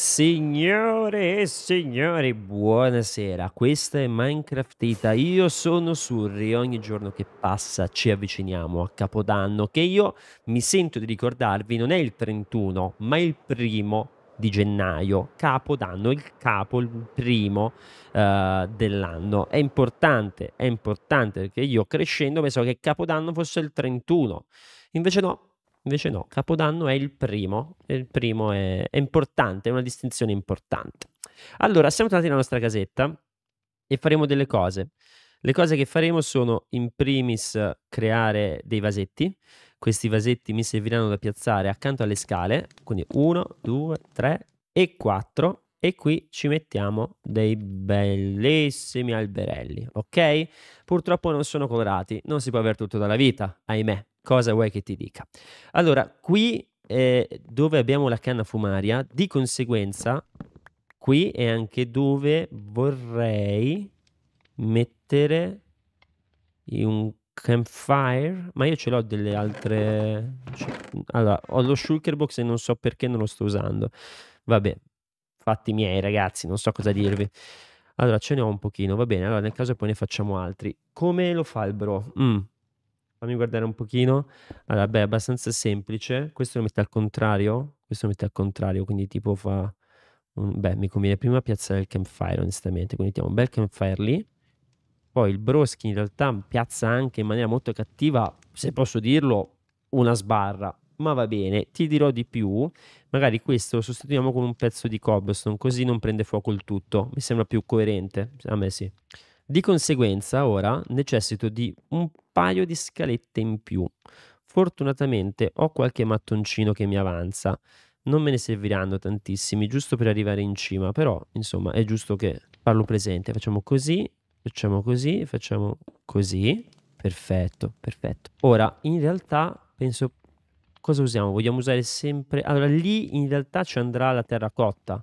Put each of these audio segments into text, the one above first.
Signore e signori, buonasera, questa è Minecraftita, io sono Surri, ogni giorno che passa ci avviciniamo a Capodanno, che io mi sento di ricordarvi non è il 31, ma il primo di gennaio, Capodanno, il capo, il primo uh, dell'anno. È importante, è importante perché io crescendo pensavo che Capodanno fosse il 31, invece no, Invece no, Capodanno è il primo, il primo è, è importante, è una distinzione importante. Allora, siamo tornati nella nostra casetta e faremo delle cose. Le cose che faremo sono in primis creare dei vasetti. Questi vasetti mi serviranno da piazzare accanto alle scale, quindi 1, 2, 3 e 4 e qui ci mettiamo dei bellissimi alberelli, ok? Purtroppo non sono colorati, non si può avere tutto dalla vita, ahimè, cosa vuoi che ti dica? Allora, qui è eh, dove abbiamo la canna fumaria, di conseguenza qui è anche dove vorrei mettere un campfire, ma io ce l'ho delle altre... Cioè, allora, ho lo shulker box e non so perché non lo sto usando. Vabbè, fatti miei ragazzi, non so cosa dirvi. Allora, ce ne ho un pochino, va bene. Allora, nel caso poi ne facciamo altri. Come lo fa il bro? Mm, Fammi guardare un pochino. Allora, beh, è abbastanza semplice. Questo lo mette al contrario. Questo lo mette al contrario, quindi tipo fa... Un... Beh, mi conviene prima piazzare il campfire, onestamente. Quindi mettiamo un bel campfire lì. Poi il Broschi in realtà piazza anche in maniera molto cattiva, se posso dirlo, una sbarra. Ma va bene, ti dirò di più. Magari questo lo sostituiamo con un pezzo di cobblestone, così non prende fuoco il tutto. Mi sembra più coerente. A me sì. Di conseguenza, ora necessito di un paio di scalette in più. Fortunatamente ho qualche mattoncino che mi avanza. Non me ne serviranno tantissimi, giusto per arrivare in cima, però insomma è giusto che parlo presente. Facciamo così, facciamo così, facciamo così. Perfetto, perfetto. Ora, in realtà, penso... Cosa usiamo? Vogliamo usare sempre... Allora, lì in realtà ci andrà la terracotta,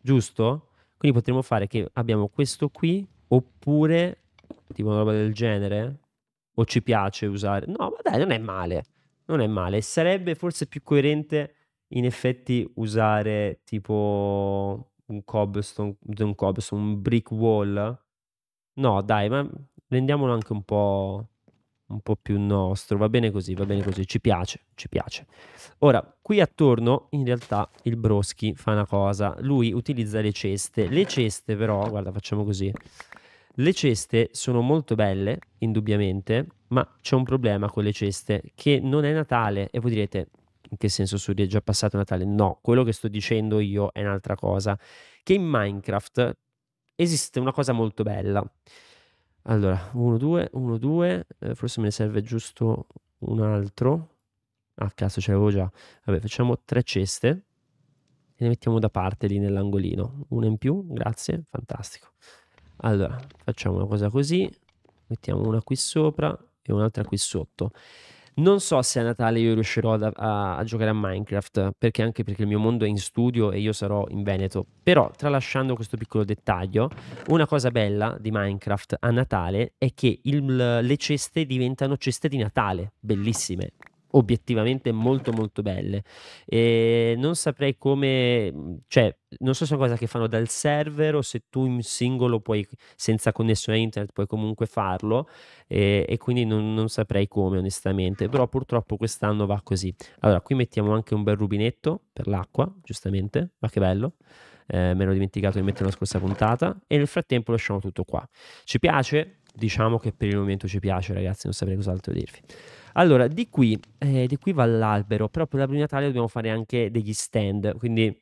giusto? Quindi potremmo fare che abbiamo questo qui oppure tipo una roba del genere? O ci piace usare? No, ma dai, non è male. Non è male. Sarebbe forse più coerente in effetti usare tipo un cobblestone, un, cobblestone, un brick wall. No, dai, ma rendiamolo anche un po', un po' più nostro. Va bene così, va bene così. Ci piace, ci piace. Ora, qui attorno in realtà il Broschi fa una cosa. Lui utilizza le ceste. Le ceste però, guarda, facciamo così. Le ceste sono molto belle, indubbiamente, ma c'è un problema con le ceste, che non è Natale. E voi direte, in che senso Suri è già passato Natale? No, quello che sto dicendo io è un'altra cosa. Che in Minecraft esiste una cosa molto bella. Allora, 1, 2, 1, 2, forse me ne serve giusto un altro. Ah, cazzo, ce l'avevo già. Vabbè, facciamo tre ceste e le mettiamo da parte lì nell'angolino. Una in più, grazie, fantastico. Allora, facciamo una cosa così, mettiamo una qui sopra e un'altra qui sotto. Non so se a Natale io riuscirò a, a, a, giocare a Minecraft, perché anche perché il mio mondo è in studio e io sarò in Veneto. Però, tralasciando questo piccolo dettaglio, una cosa bella di Minecraft a Natale è che il, le ceste diventano ceste di Natale, bellissime obiettivamente molto molto belle. E ehm, non saprei come, cioè, non so se è una cosa che fanno dal server o se tu in singolo puoi, senza connessione a internet, puoi comunque farlo e, ehm, e quindi non, non, saprei come onestamente, però purtroppo quest'anno va così. Allora, qui mettiamo anche un bel rubinetto per l'acqua, giustamente, ma che bello. Eh, me l'ho dimenticato di mettere la scorsa puntata e nel frattempo lasciamo tutto qua. Ci piace? Diciamo che per il momento ci piace, ragazzi, non saprei cos'altro dirvi. Allora, di qui, eh, di qui va l'albero, però per l'albero di Natale dobbiamo fare anche degli stand, quindi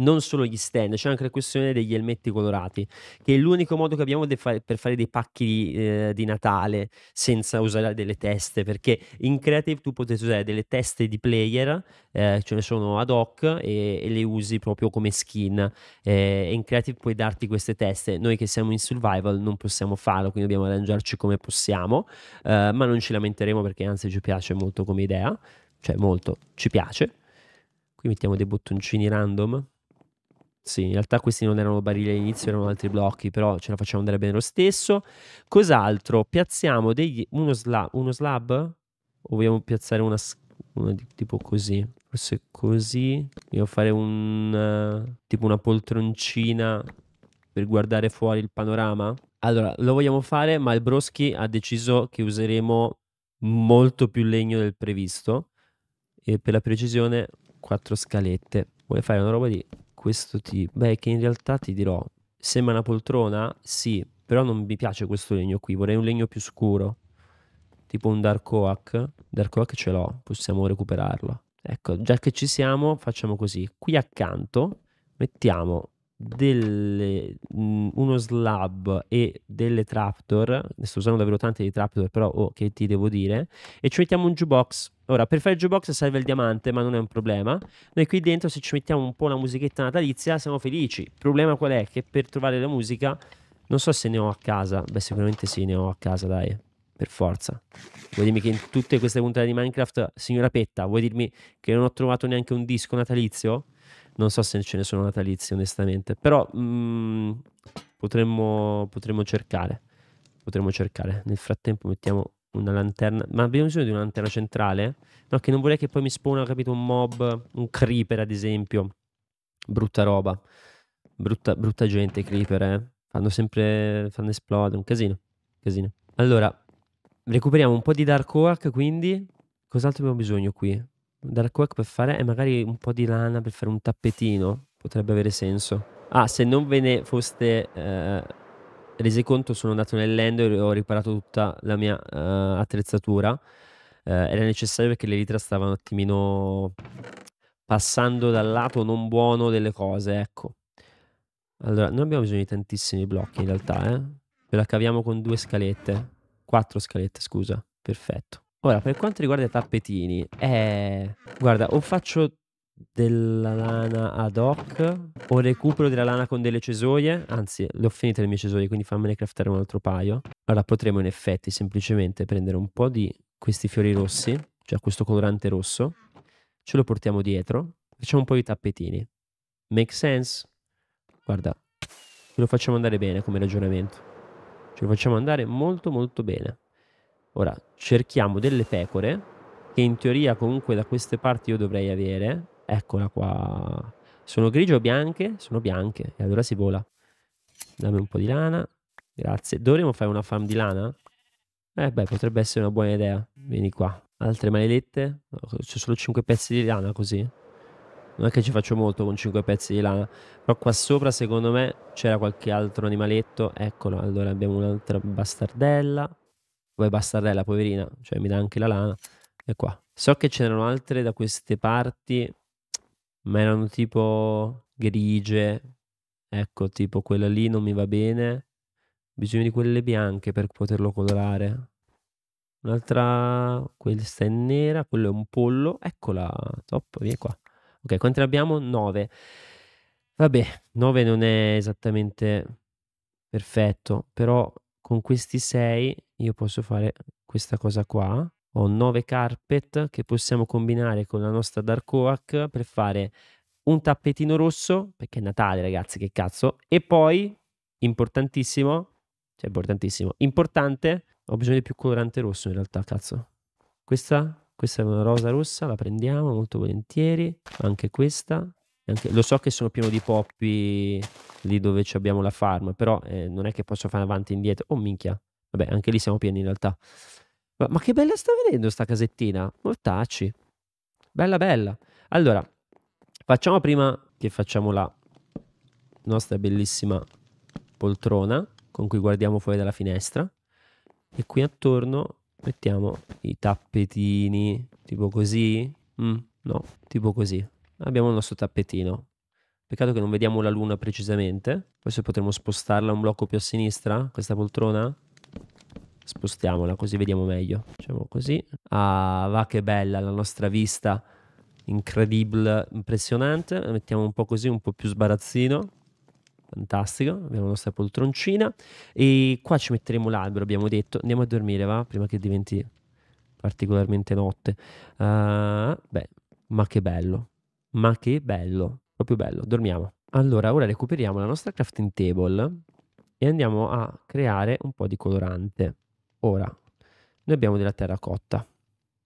non solo gli stand, c'è anche la questione degli elmetti colorati, che è l'unico modo che abbiamo fa- per fare dei pacchi di, eh, di, Natale senza usare delle teste, perché in Creative tu potresti usare delle teste di player, eh, ce ne sono ad hoc e, e le usi proprio come skin. Eh, in Creative puoi darti queste teste, noi che siamo in survival non possiamo farlo, quindi dobbiamo arrangiarci come possiamo, eh, ma non ci lamenteremo perché anzi ci piace molto come idea, cioè molto ci piace. Qui mettiamo dei bottoncini random sì, in realtà questi non erano barili all'inizio, erano altri blocchi, però ce la facciamo andare bene lo stesso. Cos'altro? Piazziamo degli, uno, sla, uno, slab? O vogliamo piazzare una, una tipo così? Forse così. Vogliamo fare un, tipo una poltroncina per guardare fuori il panorama? Allora, lo vogliamo fare, ma il Broschi ha deciso che useremo molto più legno del previsto. E per la precisione, quattro scalette. Vuole fare una roba di questo tipo? Beh, che in realtà ti dirò, sembra una poltrona? Sì, però non mi piace questo legno qui, vorrei un legno più scuro, tipo un dark oak. Dark oak ce l'ho, possiamo recuperarlo. Ecco, già che ci siamo, facciamo così. Qui accanto mettiamo delle, mm, uno slab e delle trapdoor, sto usando davvero tante di trapdoor, però oh, che ti devo dire, e ci mettiamo un jukebox. Ora, per fare il jukebox serve il diamante, ma non è un problema. Noi qui dentro, se ci mettiamo un po' la musichetta natalizia, siamo felici. Il problema qual è? Che per trovare la musica, non so se ne ho a casa, beh sicuramente sì, ne ho a casa, dai. Per forza. Vuoi dirmi che in tutte queste puntate di Minecraft, signora Petta, vuoi dirmi che non ho trovato neanche un disco natalizio? Non so se ce ne sono natalizi, onestamente, però mh, mm, potremmo, potremmo cercare. Potremmo cercare. Nel frattempo mettiamo una lanterna. Ma abbiamo bisogno di una lanterna centrale? No, che non vorrei che poi mi spawna, capito, un mob, un creeper ad esempio. Brutta roba. Brutta, brutta gente i creeper, eh. Fanno sempre, fanno esplodere, un casino. casino. Allora, recuperiamo un po' di Dark Oak, quindi. Cos'altro abbiamo bisogno qui? dal Quark per fare è magari un po' di lana per fare un tappetino, potrebbe avere senso. Ah, se non ve ne foste eh, resi conto, sono andato nell'end e ho riparato tutta la mia eh, attrezzatura. Eh, era necessario perché le litra stavano un attimino passando dal lato non buono delle cose, ecco. Allora, non abbiamo bisogno di tantissimi blocchi in realtà, eh. Ve la caviamo con due scalette. Quattro scalette, scusa. Perfetto. Ora, per quanto riguarda i tappetini, eh, guarda, o faccio della lana ad hoc o recupero della lana con delle cesoie anzi le ho finite le mie cesoie quindi fammene craftare un altro paio allora potremo in effetti semplicemente prendere un po' di questi fiori rossi cioè questo colorante rosso ce lo portiamo dietro facciamo un po' di tappetini make sense? guarda ce lo facciamo andare bene come ragionamento ce lo facciamo andare molto molto bene Ora, cerchiamo delle pecore, che in teoria comunque da queste parti io dovrei avere. Eccola qua. Sono grigio o bianche? Sono bianche. E allora si vola. Dammi un po' di lana. Grazie. Dovremmo fare una farm di lana? Eh beh, potrebbe essere una buona idea. Vieni qua. Altre maledette? C'è solo 5 pezzi di lana così? Non è che ci faccio molto con 5 pezzi di lana. Però qua sopra, secondo me, c'era qualche altro animaletto. Eccolo. Allora abbiamo un'altra bastardella poi Bastardella, poverina, cioè mi dà anche la lana, e qua. So che c'erano altre da queste parti, ma erano tipo grigie, ecco, tipo quella lì non mi va bene, bisogno di quelle bianche per poterlo colorare. Un'altra, questa è nera, quello è un pollo, eccola, top, vieni qua. Ok, quante ne abbiamo? 9. Vabbè, 9 non è esattamente perfetto, però con questi 6 io posso fare questa cosa qua. Ho 9 carpet che possiamo combinare con la nostra Dark Oak per fare un tappetino rosso, perché è Natale ragazzi, che cazzo. E poi, importantissimo, cioè importantissimo, importante, ho bisogno di più colorante rosso in realtà, cazzo. Questa, questa è una rosa rossa, la prendiamo molto volentieri, anche questa. Anche, lo so che sono pieno di poppi lì dove abbiamo la farm, però eh, non è che posso fare avanti e indietro. Oh minchia, vabbè, anche lì siamo pieni in realtà. Ma, ma che bella sta venendo sta casettina, mortacci. Bella bella. Allora, facciamo prima che facciamo la nostra bellissima poltrona con cui guardiamo fuori dalla finestra e qui attorno mettiamo i tappetini, tipo così? Mm, no, tipo così abbiamo il nostro tappetino. Peccato che non vediamo la luna precisamente. Forse potremmo spostarla un blocco più a sinistra, questa poltrona. Spostiamola così vediamo meglio. Facciamo così. Ah, va che bella la nostra vista. Incredibile, impressionante. La mettiamo un po' così, un po' più sbarazzino. Fantastico, abbiamo la nostra poltroncina. E qua ci metteremo l'albero, abbiamo detto. Andiamo a dormire, va? Prima che diventi particolarmente notte. Uh, beh, ma che bello. Ma che bello, proprio bello, dormiamo. Allora, ora recuperiamo la nostra crafting table e andiamo a creare un po' di colorante. Ora, noi abbiamo della terracotta,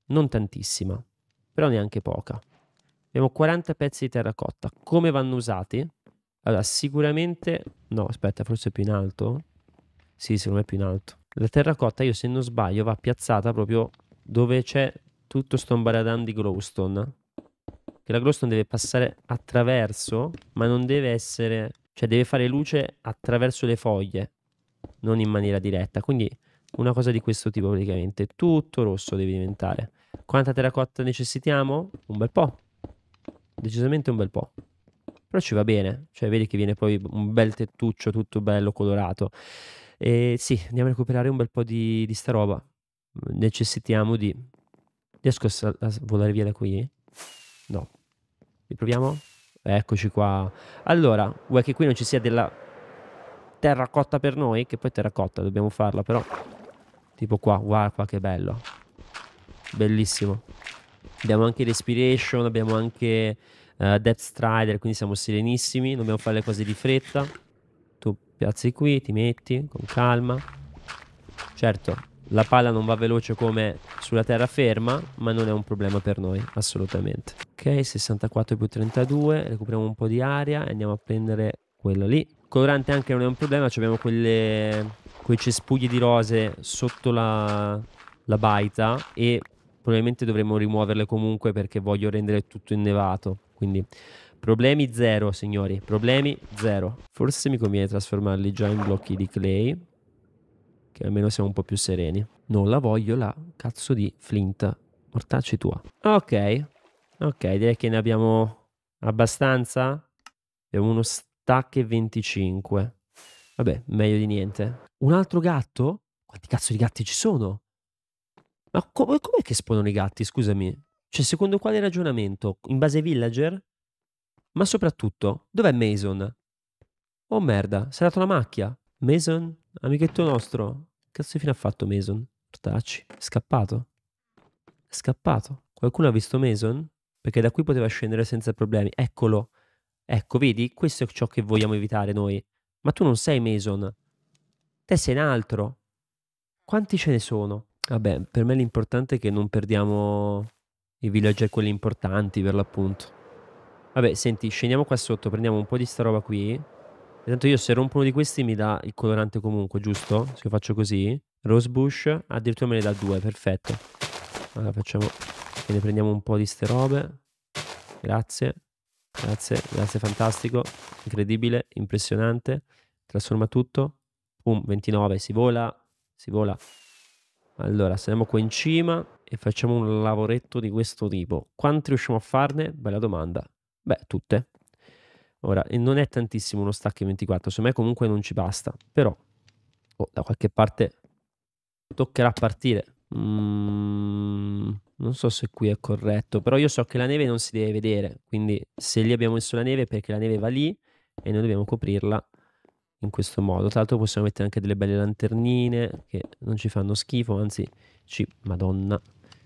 non tantissima, però neanche poca. Abbiamo 40 pezzi di terracotta. Come vanno usati? Allora, sicuramente... No, aspetta, forse è più in alto? Sì, secondo me è più in alto. La terracotta, io se non sbaglio, va piazzata proprio dove c'è tutto sto ambaradan di glowstone che la glowstone deve passare attraverso, ma non deve essere, cioè deve fare luce attraverso le foglie, non in maniera diretta. Quindi una cosa di questo tipo praticamente, tutto rosso deve diventare. Quanta terracotta necessitiamo? Un bel po'. Decisamente un bel po'. Però ci va bene, cioè vedi che viene poi un bel tettuccio tutto bello colorato. E sì, andiamo a recuperare un bel po' di, di sta roba. Necessitiamo di... Riesco a, a volare via da qui? No. Riproviamo? Eccoci qua. Allora, vuoi che qui non ci sia della terracotta per noi? Che poi terracotta, dobbiamo farla però. Tipo qua, guarda qua che bello. Bellissimo. Abbiamo anche Respiration, abbiamo anche uh, Death Strider, quindi siamo serenissimi, dobbiamo fare le cose di fretta. Tu piazzi qui, ti metti con calma. Certo, la palla non va veloce come sulla terraferma, ma non è un problema per noi, assolutamente. Ok, 64 più 32, recuperiamo un po' di aria e andiamo a prendere quello lì. Colorante anche non è un problema, cioè abbiamo quelle, quei cespugli di rose sotto la, la baita e probabilmente dovremmo rimuoverle comunque perché voglio rendere tutto innevato. Quindi problemi zero, signori, problemi zero. Forse mi conviene trasformarli già in blocchi di clay che almeno siamo un po' più sereni. Non la voglio la cazzo di Flint. mortacci tua. Ok, ok, direi che ne abbiamo abbastanza. Abbiamo uno stack e 25. Vabbè, meglio di niente. Un altro gatto? Quanti cazzo di gatti ci sono? Ma com- com'è che espongono i gatti, scusami? Cioè, secondo quale ragionamento? In base ai villager? Ma soprattutto, dov'è Mason? Oh merda, sarà una macchia. Mason? Amichetto nostro, cazzo fine ha fatto Mason? Portaci, è scappato. È scappato. Qualcuno ha visto Mason? Perché da qui poteva scendere senza problemi. Eccolo. Ecco, vedi? Questo è ciò che vogliamo evitare noi. Ma tu non sei Mason. Te sei un altro. Quanti ce ne sono? Vabbè, per me l'importante è che non perdiamo i villager quelli importanti per l'appunto. Vabbè, senti, scendiamo qua sotto, prendiamo un po' di sta roba qui Intanto io se rompo uno di questi mi dà il colorante comunque, giusto? Se io faccio così, rosebush, addirittura me ne dà due, perfetto. Allora facciamo, e ne prendiamo un po' di ste robe. Grazie, grazie, grazie, fantastico, incredibile, impressionante. Trasforma tutto. Boom, 29, si vola, si vola. Allora, saliamo qua in cima e facciamo un lavoretto di questo tipo. Quanti riusciamo a farne? Bella domanda. Beh, tutte. Ora, e non è tantissimo uno stack 24, secondo me comunque non ci basta, però oh, da qualche parte toccherà partire. Mm, non so se qui è corretto, però io so che la neve non si deve vedere, quindi se lì abbiamo messo la neve perché la neve va lì e noi dobbiamo coprirla in questo modo. Tra l'altro possiamo mettere anche delle belle lanternine che non ci fanno schifo, anzi ci... Madonna,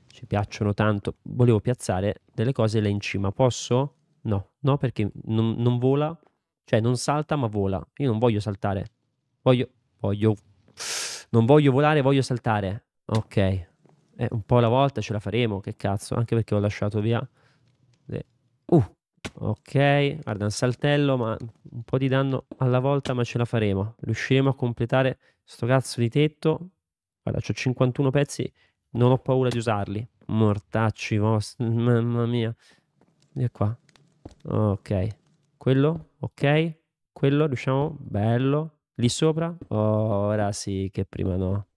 ci piacciono tanto. Volevo piazzare delle cose là in cima, posso? No, no perché non, non vola, cioè non salta ma vola. Io non voglio saltare, voglio, voglio, non voglio volare, voglio saltare. Ok, eh, un po' alla volta ce la faremo, che cazzo, anche perché ho lasciato via. Uh, ok, guarda un saltello, ma un po' di danno alla volta, ma ce la faremo. Riusciremo a completare sto cazzo di tetto. Guarda, ho 51 pezzi, non ho paura di usarli. Mortacci vostri, mamma mia. E qua. Ok. Quello? Ok. Quello riusciamo? Bello. Lì sopra? Ora sì, che prima no.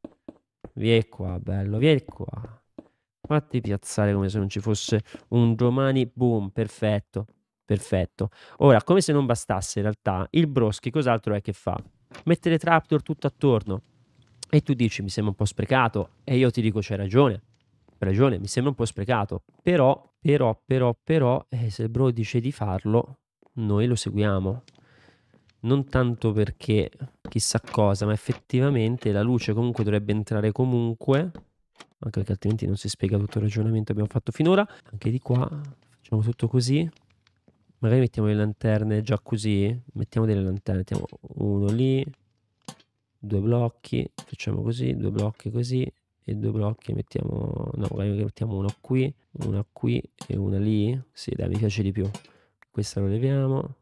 Vieni qua, bello. Vieni qua. Fatti piazzare come se non ci fosse un domani. Boom, perfetto. Perfetto. Ora, come se non bastasse, in realtà, il Broschi cos'altro è che fa? Mettere trapdoor tutto attorno. E tu dici, mi sembra un po' sprecato. E io ti dico, c'hai ragione ragione, mi sembra un po' sprecato, però, però, però, però, eh, se Bro dice di farlo, noi lo seguiamo. Non tanto perché chissà cosa, ma effettivamente la luce comunque dovrebbe entrare comunque, anche perché altrimenti non si spiega tutto il ragionamento che abbiamo fatto finora. Anche di qua facciamo tutto così. Magari mettiamo le lanterne già così, mettiamo delle lanterne, mettiamo uno lì, due blocchi, facciamo così, due blocchi così, e due blocchi mettiamo no magari mettiamo uno qui uno qui e una lì sì dai mi piace di più questo lo leviamo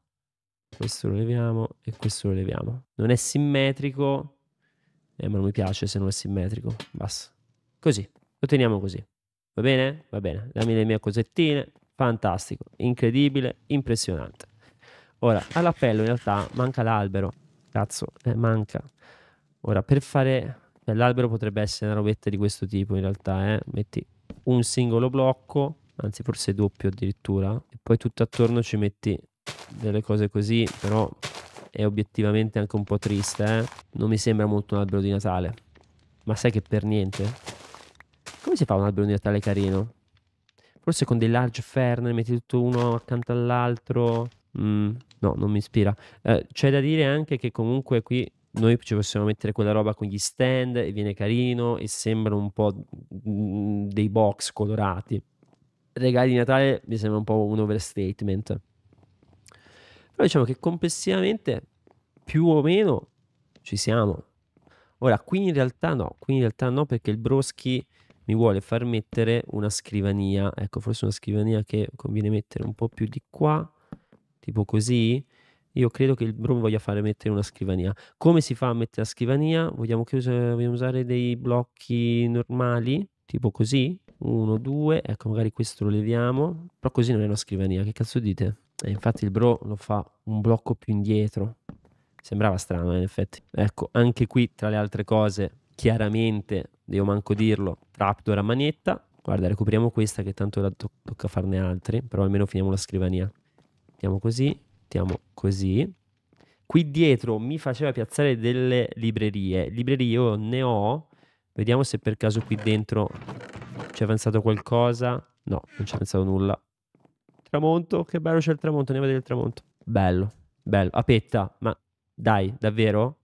questo lo leviamo e questo lo leviamo non è simmetrico eh, ma non mi piace se non è simmetrico basta così lo teniamo così va bene? va bene dammi le mie cosettine fantastico incredibile impressionante ora all'appello in realtà manca l'albero cazzo eh, manca ora per fare cioè, l'albero potrebbe essere una robetta di questo tipo in realtà, eh? metti un singolo blocco, anzi forse doppio addirittura, e poi tutto attorno ci metti delle cose così, però è obiettivamente anche un po' triste, eh? non mi sembra molto un albero di Natale, ma sai che per niente? Come si fa un albero di Natale carino? Forse con dei large fern, metti tutto uno accanto all'altro. Mm, no, non mi ispira. Eh, c'è da dire anche che comunque qui noi ci possiamo mettere quella roba con gli stand e viene carino e sembrano un po' mm, dei box colorati. Regali di Natale mi sembra un po' un overstatement. Però diciamo che complessivamente più o meno ci siamo. Ora, qui in realtà no, qui in realtà no perché il Broschi mi vuole far mettere una scrivania. Ecco, forse una scrivania che conviene mettere un po' più di qua, tipo così io credo che il Brum voglia fare mettere una scrivania. Come si fa a mettere la scrivania? Vogliamo, che vogliamo usare dei blocchi normali, tipo così? Uno, due, ecco magari questo lo leviamo, però così non è una scrivania, che cazzo dite? E eh, infatti il bro lo fa un blocco più indietro, sembrava strano eh, in effetti. Ecco, anche qui tra le altre cose, chiaramente, devo manco dirlo, trapdoor a manetta, guarda recuperiamo questa che tanto la to- tocca farne altri, però almeno finiamo la scrivania. Mettiamo così, mettiamo così. Qui dietro mi faceva piazzare delle librerie. Librerie io ne ho. Vediamo se per caso qui dentro ci è avanzato qualcosa. No, non ci è avanzato nulla. Tramonto, che bello c'è il tramonto, andiamo a vedere il tramonto. Bello, bello. Apetta, ma dai, davvero?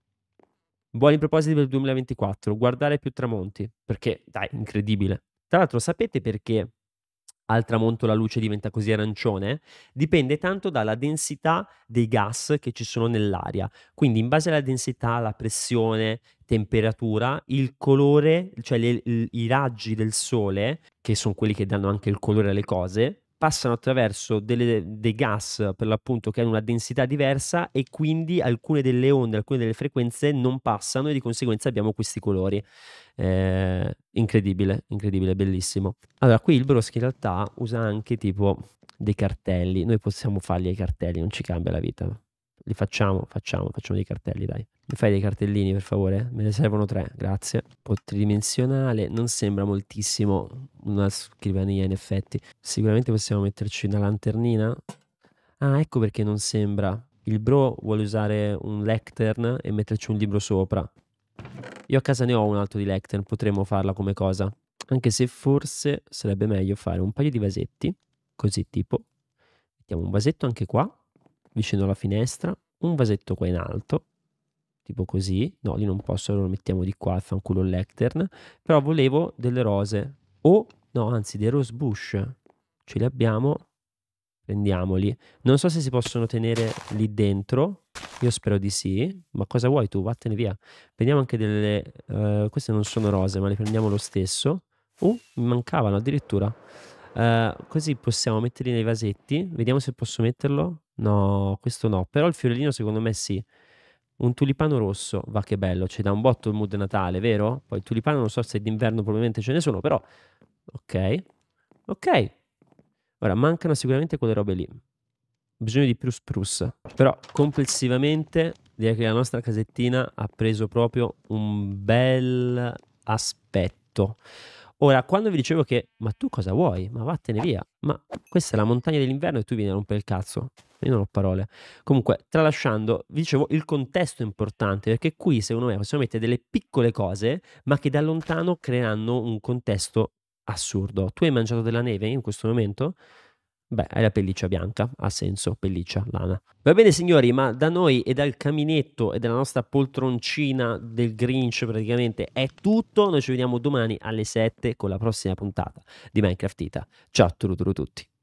Buoni propositi per il 2024, guardare più tramonti, perché dai, incredibile. Tra l'altro sapete perché al tramonto la luce diventa così arancione, dipende tanto dalla densità dei gas che ci sono nell'aria. Quindi in base alla densità, alla pressione, temperatura, il colore, cioè le, i raggi del sole, che sono quelli che danno anche il colore alle cose, passano attraverso delle, dei gas per l'appunto che hanno una densità diversa e quindi alcune delle onde, alcune delle frequenze non passano e di conseguenza abbiamo questi colori. Eh, incredibile, incredibile, bellissimo. Allora, qui il Broski in realtà usa anche tipo dei cartelli, noi possiamo fargli ai cartelli, non ci cambia la vita. Li facciamo, facciamo, facciamo dei cartelli, dai. Mi fai dei cartellini per favore? Me ne servono tre, grazie. Un po' tridimensionale, non sembra moltissimo una scrivania in effetti. Sicuramente possiamo metterci una lanternina. Ah, ecco perché non sembra. Il bro vuole usare un lectern e metterci un libro sopra. Io a casa ne ho un altro di lectern, potremmo farla come cosa. Anche se forse sarebbe meglio fare un paio di vasetti, così tipo. Mettiamo un vasetto anche qua, vicino alla finestra, un vasetto qua in alto tipo così, no, lì non posso, lo mettiamo di qua, fanculo lectern, però volevo delle rose, o no, anzi dei rose bush, ce li abbiamo, prendiamoli, non so se si possono tenere lì dentro, io spero di sì, ma cosa vuoi tu, vattene via, prendiamo anche delle, uh, queste non sono rose, ma le prendiamo lo stesso, uh, mi mancavano addirittura, uh, così possiamo metterli nei vasetti, vediamo se posso metterlo, no, questo no, però il fiorellino secondo me sì, un tulipano rosso, va che bello, ci dà un botto il mood natale, vero? Poi il tulipano non so se d'inverno probabilmente ce ne sono, però ok. Ok. Ora mancano sicuramente quelle robe lì. Bisogno di più sprus, però complessivamente direi che la nostra casettina ha preso proprio un bel aspetto. Ora, quando vi dicevo che, ma tu cosa vuoi? Ma vattene via, ma questa è la montagna dell'inverno e tu vieni a rompere il cazzo. Io non ho parole. Comunque, tralasciando, vi dicevo, il contesto è importante perché qui, secondo me, possiamo mettere delle piccole cose, ma che da lontano creeranno un contesto assurdo. Tu hai mangiato della neve in questo momento? Beh, è la pelliccia bianca, ha senso, pelliccia, lana. Va bene signori, ma da noi e dal caminetto e dalla nostra poltroncina del Grinch praticamente è tutto. Noi ci vediamo domani alle 7 con la prossima puntata di Minecraft Ita. Ciao a tutti.